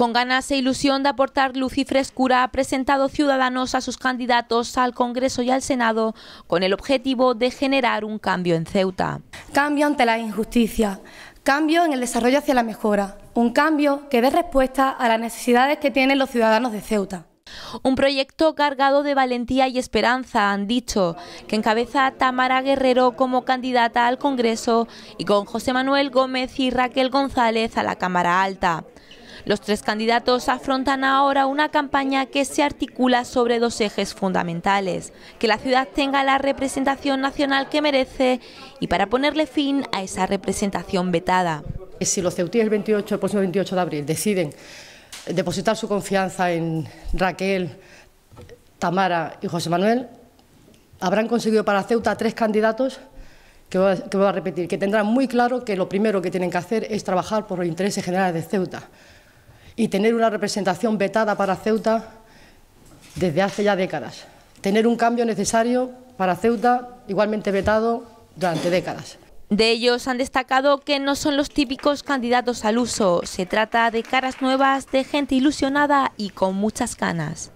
Con ganas e ilusión de aportar luz y frescura, ha presentado Ciudadanos a sus candidatos al Congreso y al Senado con el objetivo de generar un cambio en Ceuta. Cambio ante la injusticia, cambio en el desarrollo hacia la mejora, un cambio que dé respuesta a las necesidades que tienen los ciudadanos de Ceuta. Un proyecto cargado de valentía y esperanza, han dicho, que encabeza Tamara Guerrero como candidata al Congreso y con José Manuel Gómez y Raquel González a la Cámara Alta. Los tres candidatos afrontan ahora una campaña que se articula sobre dos ejes fundamentales, que la ciudad tenga la representación nacional que merece y para ponerle fin a esa representación vetada. Si los ceutíes el 28, el próximo 28 de abril deciden depositar su confianza en Raquel, Tamara y José Manuel, habrán conseguido para Ceuta tres candidatos que a repetir, que tendrán muy claro que lo primero que tienen que hacer es trabajar por los intereses generales de Ceuta, y tener una representación vetada para Ceuta desde hace ya décadas. Tener un cambio necesario para Ceuta, igualmente vetado durante décadas. De ellos han destacado que no son los típicos candidatos al uso, se trata de caras nuevas, de gente ilusionada y con muchas ganas.